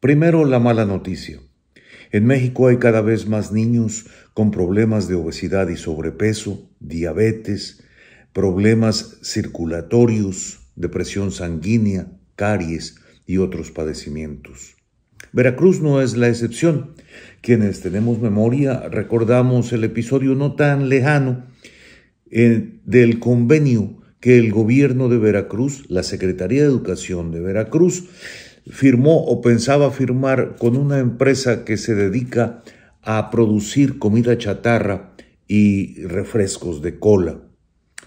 Primero, la mala noticia. En México hay cada vez más niños con problemas de obesidad y sobrepeso, diabetes, problemas circulatorios, depresión sanguínea, caries y otros padecimientos. Veracruz no es la excepción. Quienes tenemos memoria recordamos el episodio no tan lejano eh, del convenio que el gobierno de Veracruz, la Secretaría de Educación de Veracruz, firmó o pensaba firmar con una empresa que se dedica a producir comida chatarra y refrescos de cola.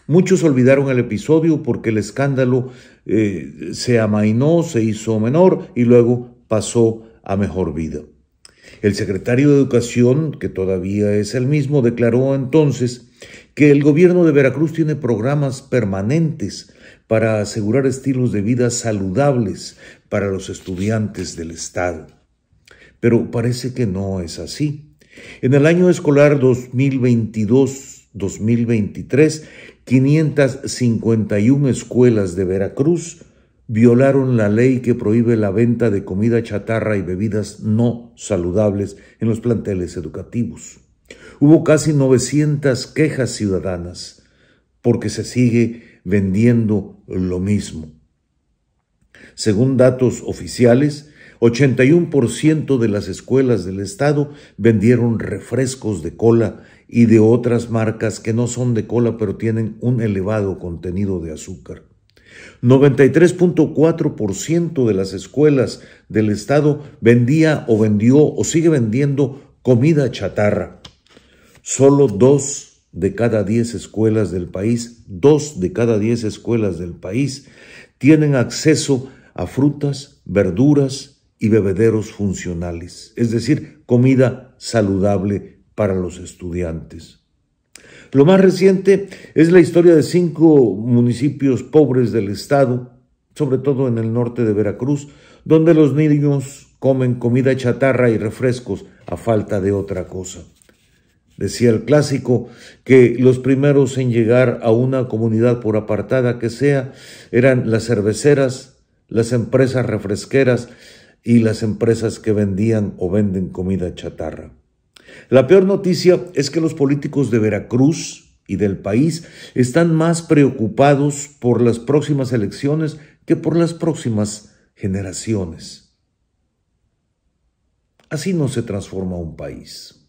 Muchos olvidaron el episodio porque el escándalo eh, se amainó, se hizo menor y luego pasó a mejor vida. El secretario de Educación, que todavía es el mismo, declaró entonces que el gobierno de Veracruz tiene programas permanentes para asegurar estilos de vida saludables para los estudiantes del Estado. Pero parece que no es así. En el año escolar 2022-2023, 551 escuelas de Veracruz violaron la ley que prohíbe la venta de comida chatarra y bebidas no saludables en los planteles educativos. Hubo casi 900 quejas ciudadanas porque se sigue vendiendo lo mismo. Según datos oficiales, 81% de las escuelas del estado vendieron refrescos de cola y de otras marcas que no son de cola pero tienen un elevado contenido de azúcar. 93.4% de las escuelas del estado vendía o vendió o sigue vendiendo comida chatarra. Solo dos de cada diez escuelas del país, dos de cada diez escuelas del país tienen acceso a frutas, verduras y bebederos funcionales, es decir, comida saludable para los estudiantes. Lo más reciente es la historia de cinco municipios pobres del estado, sobre todo en el norte de Veracruz, donde los niños comen comida chatarra y refrescos a falta de otra cosa. Decía el clásico que los primeros en llegar a una comunidad por apartada que sea eran las cerveceras, las empresas refresqueras y las empresas que vendían o venden comida chatarra. La peor noticia es que los políticos de Veracruz y del país están más preocupados por las próximas elecciones que por las próximas generaciones. Así no se transforma un país.